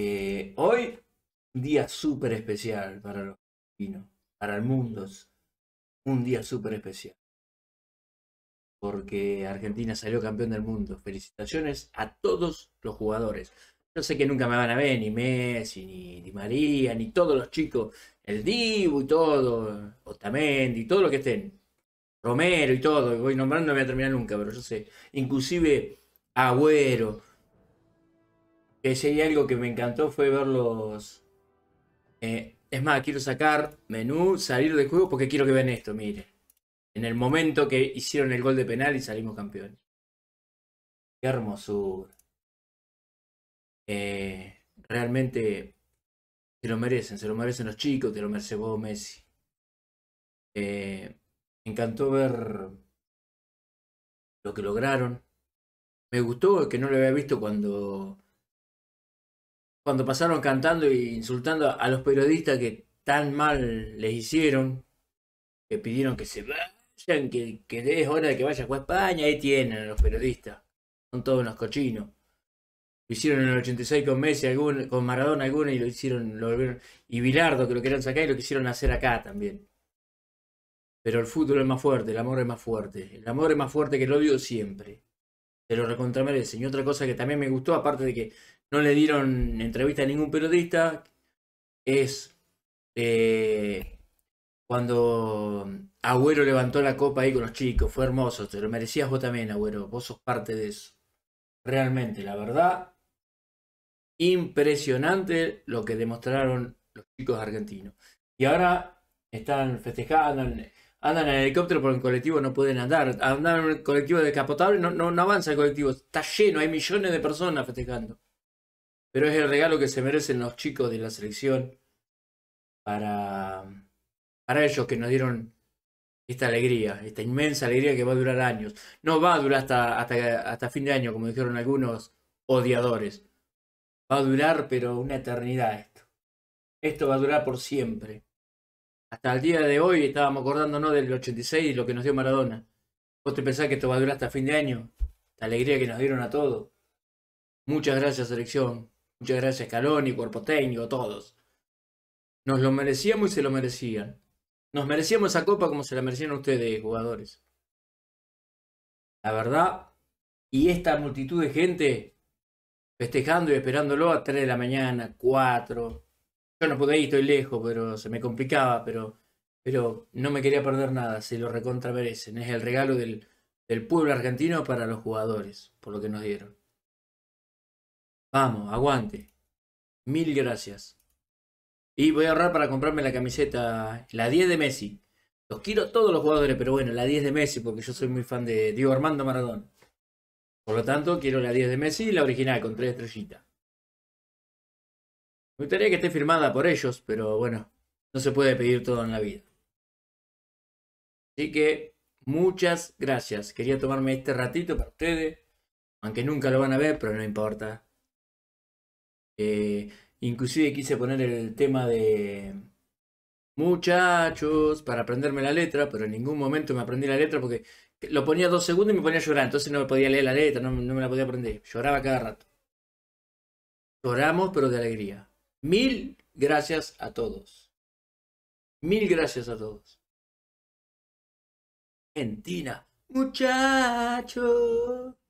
Eh, hoy, un día súper especial para los argentinos, para el mundo. Un día súper especial. Porque Argentina salió campeón del mundo. Felicitaciones a todos los jugadores. no sé que nunca me van a ver ni Messi, ni Di María, ni todos los chicos. El Dibu y todo, Otamendi, todo lo que estén. Romero y todo, voy nombrando no voy a terminar nunca, pero yo sé. Inclusive Agüero, que hay algo que me encantó fue ver los... Eh, es más, quiero sacar menú, salir del juego porque quiero que vean esto, miren. En el momento que hicieron el gol de penal y salimos campeones. Qué hermosura. Eh, realmente se lo merecen, se lo merecen los chicos, te lo merece vos, Messi. Eh, me encantó ver lo que lograron. Me gustó que no lo había visto cuando cuando pasaron cantando e insultando a los periodistas que tan mal les hicieron, que pidieron que se vayan, que, es hora de que vayas a España, ahí tienen a los periodistas, son todos unos cochinos. Lo hicieron en el 86 con Messi, algún, con Maradona alguna, y lo hicieron, lo volvieron, y Bilardo que lo querían sacar y lo quisieron hacer acá también. Pero el fútbol es más fuerte, el amor es más fuerte. El amor es más fuerte que el odio siempre. Se lo recontramerecen. Y otra cosa que también me gustó, aparte de que no le dieron entrevista a ningún periodista, es eh, cuando Agüero levantó la copa ahí con los chicos, fue hermoso, te lo merecías vos también, Agüero, vos sos parte de eso. Realmente, la verdad, impresionante lo que demostraron los chicos argentinos. Y ahora están festejando, andan, en helicóptero porque en colectivo no pueden andar, andan en el colectivo descapotable, no, no, no avanza el colectivo, está lleno, hay millones de personas festejando pero es el regalo que se merecen los chicos de la selección para, para ellos que nos dieron esta alegría, esta inmensa alegría que va a durar años. No va a durar hasta, hasta, hasta fin de año, como dijeron algunos odiadores. Va a durar, pero una eternidad esto. Esto va a durar por siempre. Hasta el día de hoy estábamos acordándonos del 86 y lo que nos dio Maradona. ¿Vos te pensás que esto va a durar hasta fin de año? La alegría que nos dieron a todos. Muchas gracias, selección. Muchas gracias, Caloni, cuerpo técnico, todos. Nos lo merecíamos y se lo merecían. Nos merecíamos esa copa como se la merecían ustedes, jugadores. La verdad. Y esta multitud de gente festejando y esperándolo a 3 de la mañana, 4. Yo no pude ir, estoy lejos, pero se me complicaba, pero, pero no me quería perder nada, se lo recontra merecen. Es el regalo del, del pueblo argentino para los jugadores, por lo que nos dieron. Vamos, aguante. Mil gracias. Y voy a ahorrar para comprarme la camiseta, la 10 de Messi. Los quiero todos los jugadores, pero bueno, la 10 de Messi, porque yo soy muy fan de Diego Armando Maradón. Por lo tanto, quiero la 10 de Messi y la original con tres estrellitas. Me gustaría que esté firmada por ellos, pero bueno, no se puede pedir todo en la vida. Así que muchas gracias. Quería tomarme este ratito para ustedes, aunque nunca lo van a ver, pero no importa. Eh, inclusive quise poner el tema de muchachos para aprenderme la letra, pero en ningún momento me aprendí la letra porque lo ponía dos segundos y me ponía a llorar, entonces no me podía leer la letra, no, no me la podía aprender, lloraba cada rato. Lloramos, pero de alegría. Mil gracias a todos. Mil gracias a todos. Argentina, muchachos.